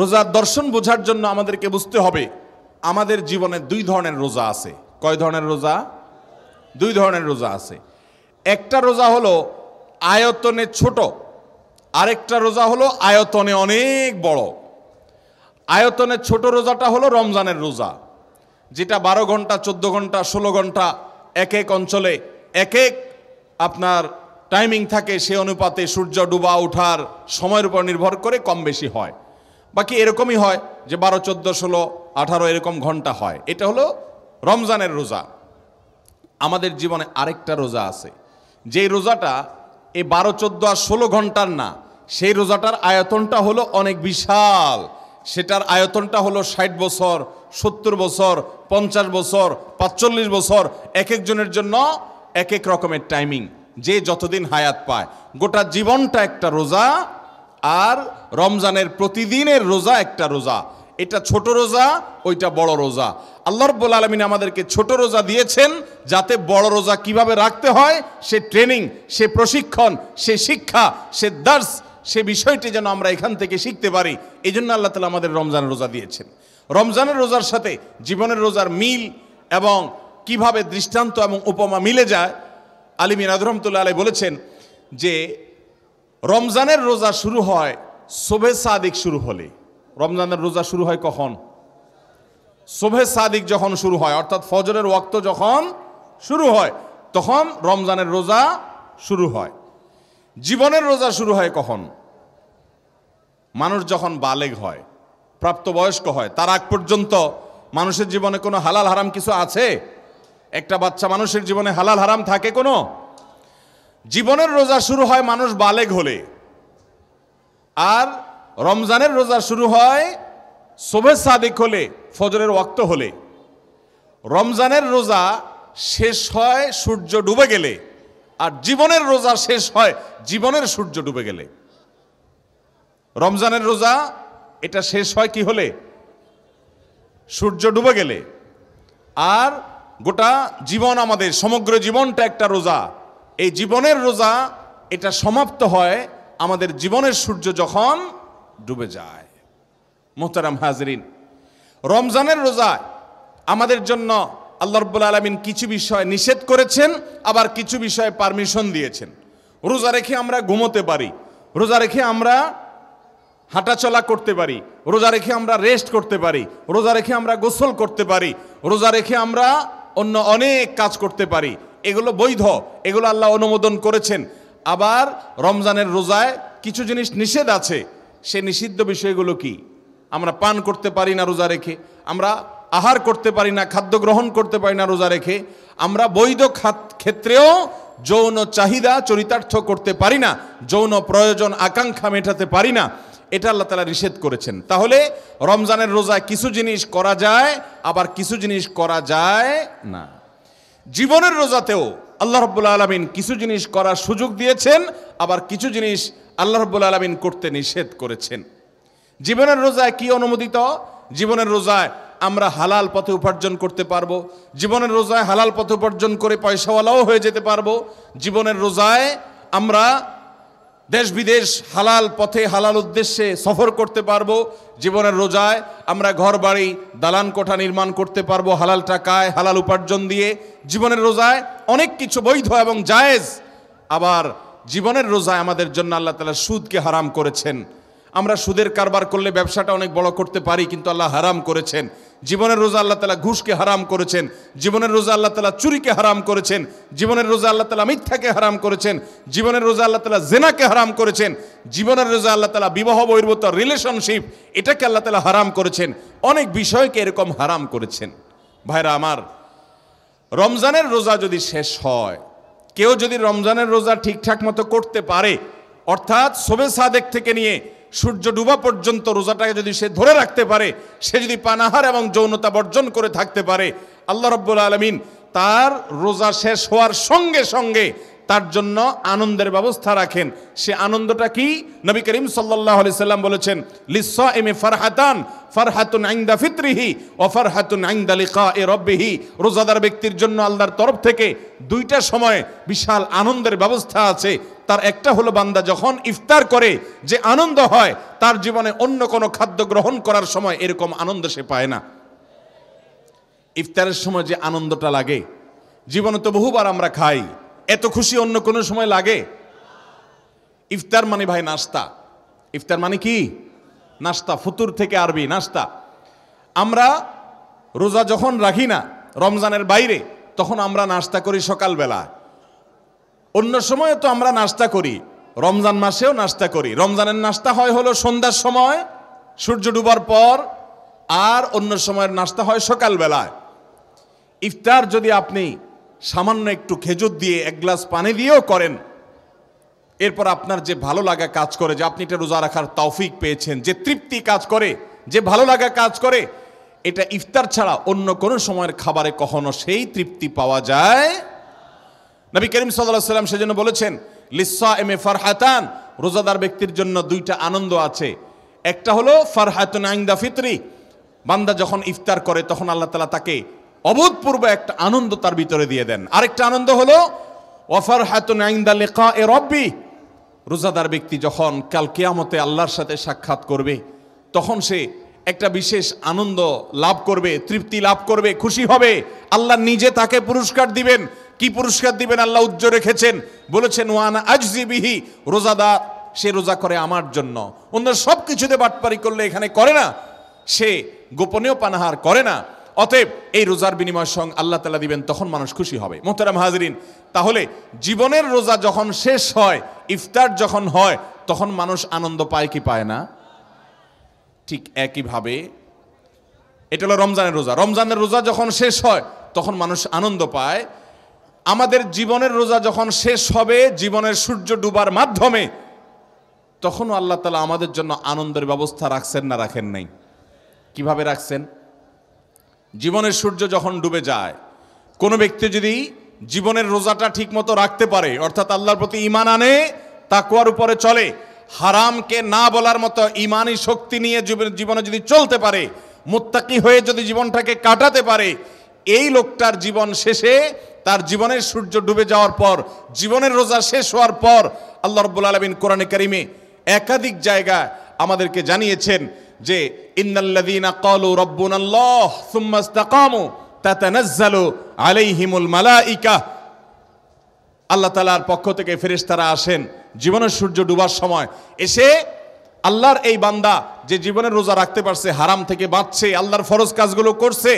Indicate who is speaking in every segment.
Speaker 1: রোজার দর্শন বোঝার জন্য আমাদেরকে বুঝতে হবে আমাদের জীবনে দুই ধরনের রোজা আছে কয় ধরনের রোজা দুই ধরনের রোজা আছে একটা রোজা হলো আয়তনে ছোট আরেকটা রোজা হলো আয়তনে অনেক বড় আয়তনের ছোট রোজাটা হলো রমজানের রোজা যেটা বারো ঘন্টা চোদ্দ ঘন্টা ষোলো ঘন্টা এক এক অঞ্চলে এক এক আপনার টাইমিং থাকে সে অনুপাতে সূর্য ডুবা ওঠার সময়ের উপর নির্ভর করে কম বেশি হয় বাকি এরকমই হয় যে বারো চোদ্দো ষোলো আঠারো এরকম ঘন্টা হয় এটা হলো রমজানের রোজা আমাদের জীবনে আরেকটা রোজা আছে যে রোজাটা এই বারো চোদ্দো আর ষোলো ঘন্টার না সেই রোজাটার আয়তনটা হলো অনেক বিশাল সেটার আয়তনটা হলো ষাট বছর সত্তর বছর পঞ্চাশ বছর পাঁচচল্লিশ বছর এক একজনের জন্য এক এক রকমের টাইমিং যে যতদিন হায়াত পায় গোটা জীবনটা একটা রোজা আর রমজানের প্রতিদিনের রোজা একটা রোজা এটা ছোট রোজা ওইটা বড় রোজা আল্লাহ রব্বুল আলমিন আমাদেরকে ছোট রোজা দিয়েছেন যাতে বড় রোজা কিভাবে রাখতে হয় সে ট্রেনিং সে প্রশিক্ষণ সে শিক্ষা সে দার্স সে বিষয়টি যেন আমরা এখান থেকে শিখতে পারি এই জন্য আল্লাহ তালা আমাদের রমজানের রোজা দিয়েছেন রমজানের রোজার সাথে জীবনের রোজার মিল এবং কিভাবে দৃষ্টান্ত এবং উপমা মিলে যায় আলিমিন মিনাদ আলাই বলেছেন যে রমজানের রোজা শুরু হয় শোভে সাদিক শুরু হলে রমজানের রোজা শুরু হয় কখন শোভে সাদিক যখন শুরু হয় অর্থাৎ ফজরের ওয়াক্ত যখন শুরু হয় তখন রমজানের রোজা শুরু হয় জীবনের রোজা শুরু হয় কখন মানুষ যখন বালেগ হয় প্রাপ্তবয়স্ক হয় তার আগ পর্যন্ত মানুষের জীবনে কোনো হালাল হারাম কিছু আছে একটা বাচ্চা মানুষের জীবনে হালাল হারাম থাকে কোনো জীবনের রোজা শুরু হয় মানুষ বালেগ হলে আর রমজানের রোজা শুরু হয় শোভে সাদিক হলে ফজরের ওক্ত হলে রমজানের রোজা শেষ হয় সূর্য ডুবে গেলে আর জীবনের রোজা শেষ হয় জীবনের সূর্য ডুবে গেলে রমজানের রোজা এটা শেষ হয় কি হলে সূর্য ডুবে গেলে আর গোটা জীবন আমাদের সমগ্র জীবনটা একটা রোজা এই জীবনের রোজা এটা সমাপ্ত হয় আমাদের জীবনের সূর্য যখন ডুবে যায় মোহতারাম হাজরিন রমজানের রোজা আমাদের জন্য আল্লাহ রব্বুল আলমিন কিছু বিষয় নিষেধ করেছেন আবার কিছু বিষয়ে পারমিশন দিয়েছেন রোজা রেখে আমরা ঘুমোতে পারি রোজা রেখে আমরা হাঁটাচলা করতে পারি রোজা রেখে আমরা রেস্ট করতে পারি রোজা রেখে আমরা গোসল করতে পারি রোজা রেখে আমরা অন্য অনেক কাজ করতে পারি এগুলো বৈধ এগুলো আল্লাহ অনুমোদন করেছেন আবার রমজানের রোজায় কিছু জিনিস নিষেধ আছে সে নিষিদ্ধ বিষয়গুলো কি আমরা পান করতে পারি না রোজা রেখে আমরা আহার করতে পারি না খাদ্য গ্রহণ করতে পারি না রোজা রেখে আমরা বৈধ ক্ষেত্রেও যৌন চাহিদা চরিতার্থ করতে পারি না যৌন প্রয়োজন আকাঙ্ক্ষা মেটাতে পারি না এটা আল্লাহ তালা নিষেধ করেছেন তাহলে রমজানের রোজায় কিছু জিনিস করা যায় আবার কিছু জিনিস করা যায় না জীবনের রোজাতেও আল্লাহ রব্বুল আলমিন কিছু জিনিস করার সুযোগ দিয়েছেন আবার কিছু জিনিস আল্লাহ রব্বুল আলমিন করতে নিষেধ করেছেন জীবনের রোজায় কি অনুমোদিত জীবনের রোজায় আমরা হালাল পথে উপার্জন করতে পারবো জীবনের রোজায় হালাল পথে উপার্জন করে পয়সাওয়ালাও হয়ে যেতে পারবো জীবনের রোজায় আমরা দেশ বিদেশ হালাল পথে হালাল উদ্দেশ্যে সফর করতে পারবো জীবনের রোজায় আমরা ঘর বাড়ি দালান কোঠা নির্মাণ করতে পারবো হালাল টাকায় হালাল উপার্জন দিয়ে জীবনের রোজায় অনেক কিছু বৈধ এবং জায়েজ আবার জীবনের রোজায় আমাদের জন্য আল্লাহ তালা সুদকে হারাম করেছেন আমরা সুদের কারবার করলে ব্যবসাটা অনেক বড় করতে পারি কিন্তু আল্লাহ হারাম করেছেন জীবনের রোজা আল্লাহ তালা ঘুষকে হারাম করেছেন জীবনের রোজা আল্লাহ তালা চুরিকে হারাম করেছেন জীবনের রোজা আল্লাহ তালা মিথ্যাকে হারাম করেছেন জীবনের রোজা আল্লাহ তালা জেনাকে হারাম করেছেন জীবনের রোজা আল্লাহ তালা বিবাহ বৈর্বত রিলেশনশিপ এটাকে আল্লাহ তালা হারাম করেছেন অনেক বিষয়কে এরকম হারাম করেছেন ভাইরা আমার রমজানের রোজা যদি শেষ হয় কেউ যদি রমজানের রোজা ঠিকঠাক মতো করতে পারে অর্থাৎ শোবে সাদেক থেকে নিয়ে সূর্য ডুবা পর্যন্ত রোজাটাকে যদি সে ধরে রাখতে পারে সে যদি পানাহার এবং যৌনতা বর্জন করে থাকতে পারে আল্লাহ রব্বুল আলমিন তার রোজা শেষ হওয়ার সঙ্গে সঙ্গে তার জন্য আনন্দের ব্যবস্থা রাখেন সে আনন্দটা কি নবী করিম সাল্লাহ আলি সাল্লাম বলেছেন লিস এম এ ফারহাতান ফারহাতুন আইন্দা ফিত্রিহি ও ফারহাতুন আইন্দা লিকা এ রব্বিহি রোজাদার ব্যক্তির জন্য আল্লাহর তরফ থেকে দুইটা সময়ে বিশাল আনন্দের ব্যবস্থা আছে তার একটা হলো বান্দা যখন ইফতার করে যে আনন্দ হয় তার জীবনে অন্য কোনো খাদ্য গ্রহণ করার সময় এরকম আনন্দ সে পায় না ইফতারের সময় যে আনন্দটা লাগে জীবনে তো বহুবার আমরা খাই এত খুশি অন্য কোনো সময় লাগে ইফতার মানে ভাই নাস্তা ইফতার মানে কি নাস্তা ফুতুর থেকে আরবি নাস্তা আমরা রোজা যখন রাখি না রমজানের বাইরে তখন আমরা নাস্তা করি সকালবেলা অন্য সময়ে তো আমরা নাস্তা করি রমজান মাসেও নাস্তা করি রমজানের নাস্তা হয় হলো সন্ধ্যার সময় সূর্য ডুবার পর আর অন্য সময়ের নাস্তা হয় সকালবেলায় ইফতার যদি আপনি সামান্য একটু খেজুর দিয়ে এক গ্লাস পানি দিয়েও করেন এরপর আপনার যে ভালো লাগা কাজ করে যে আপনি এটা রোজা রাখার তৌফিক পেয়েছেন যে তৃপ্তি কাজ করে যে ভালো লাগা কাজ করে এটা ইফতার ছাড়া অন্য কোনো সময়ের খাবারে কখনো সেই তৃপ্তি পাওয়া যায় নবী করিম সাল্লাহ সাল্লাম সেজন্য বলেছেন লিসা এম এ ফারহাতান রোজাদার ব্যক্তির জন্য দুইটা আনন্দ আছে একটা হলো ফারহাতুন আইন্দা ফিতরি বান্দা যখন ইফতার করে তখন আল্লাহ তালা তাকে অভূতপূর্ব একটা আনন্দ তার ভিতরে দিয়ে দেন আরেকটা আনন্দ হলো ওয়াফার হাতুন আইন্দা লেখা এ রব্বি রোজাদার ব্যক্তি যখন কাল কেয়ামতে আল্লাহর সাথে সাক্ষাৎ করবে তখন সে একটা বিশেষ আনন্দ লাভ করবে তৃপ্তি লাভ করবে খুশি হবে আল্লাহ নিজে তাকে পুরস্কার দিবেন কি পুরস্কার দিবেন আল্লাহ উজ্জ্ব রেখেছেন বলেছেন ওয়ান আজজিবিহি রোজাদার সে রোজা করে আমার জন্য অন্য সব কিছুতে বাটপারি করলে এখানে করে না সে গোপনেও পানাহার করে না অতএব এই রোজার বিনিময় সং আল্লাহ তালা দিবেন তখন মানুষ খুশি হবে মোহতারাম হাজরিন তাহলে জীবনের রোজা যখন শেষ হয় ইফতার যখন হয় তখন মানুষ আনন্দ পায় কি পায় না ঠিক একইভাবে এটা হলো রমজানের রোজা রমজানের রোজা যখন শেষ হয় তখন মানুষ আনন্দ পায় আমাদের জীবনের রোজা যখন শেষ হবে জীবনের সূর্য ডুবার মাধ্যমে তখনও আল্লাহ তালা আমাদের জন্য আনন্দের ব্যবস্থা রাখছেন না রাখেন নাই কিভাবে রাখছেন জীবনের সূর্য যখন ডুবে যায় কোনো ব্যক্তি যদি জীবনের রোজাটা ঠিকমতো রাখতে পারে অর্থাৎ আল্লাহর প্রতি ইমান আনে তাকুয়ার উপরে চলে হারামকে না বলার মতো ইমানই শক্তি নিয়ে জীবনে যদি চলতে পারে মোত্তাকি হয়ে যদি জীবনটাকে কাটাতে পারে এই লোকটার জীবন শেষে তার জীবনের সূর্য ডুবে যাওয়ার পর জীবনের রোজা শেষ হওয়ার পর আল্লাহ রব্বুল আলমিন কোরআনে কারিমে একাধিক জায়গায় আমাদেরকে জানিয়েছেন যে ইন্নাল্লাযীনা ক্বালু রাব্বুনাল্লাহ সুম্মা ইসতাকামু আলাইহিমুল আল্লাহ তালার পক্ষ থেকে ফেরেশতারা আসেন জীবনের সূর্য ডুবার সময় এসে আল্লাহর এই বান্দা যে জীবনের রোজা রাখতে পারছে হারাম থেকে বাঁচছে আল্লাহর ফরজ কাজগুলো করছে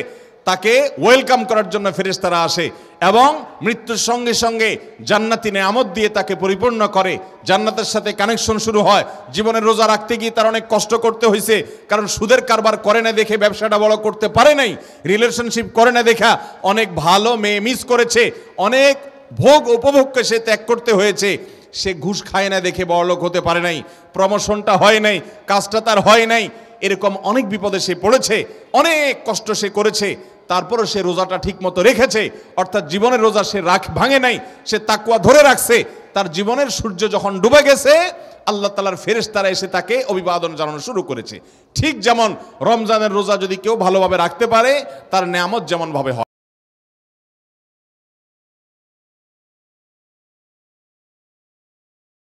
Speaker 1: তাকে ওয়েলকাম করার জন্য ফেরেস্তারা আসে এবং মৃত্যুর সঙ্গে সঙ্গে জান্নাতি নেয়ামত দিয়ে তাকে পরিপূর্ণ করে জান্নাতের সাথে কানেকশন শুরু হয় জীবনে রোজা রাখতে গিয়ে তার অনেক কষ্ট করতে হয়েছে কারণ সুদের কারবার করে না দেখে ব্যবসাটা বড় করতে পারে নাই রিলেশনশিপ করে না দেখা অনেক ভালো মেয়ে মিস করেছে অনেক ভোগ উপভোগকে সে ত্যাগ করতে হয়েছে সে ঘুষ খায় না দেখে বড়লোক হতে পারে নাই প্রমোশনটা হয় নাই কাজটা তার হয় নাই এরকম অনেক বিপদে সে পড়েছে অনেক কষ্ট সে করেছে তারপরে সে রোজাটা ঠিক মতো রেখেছে অর্থাৎ জীবনের রোজা সে রাখ ভাঙে নাই সে তাকুয়া ধরে রাখছে তার জীবনের সূর্য যখন ডুবে গেছে আল্লাহ তালার ফেরেস তারা এসে তাকে অভিবাদন জানানো শুরু করেছে ঠিক যেমন রমজানের রোজা যদি কেউ ভালোভাবে রাখতে পারে তার নামত যেমনভাবে হয়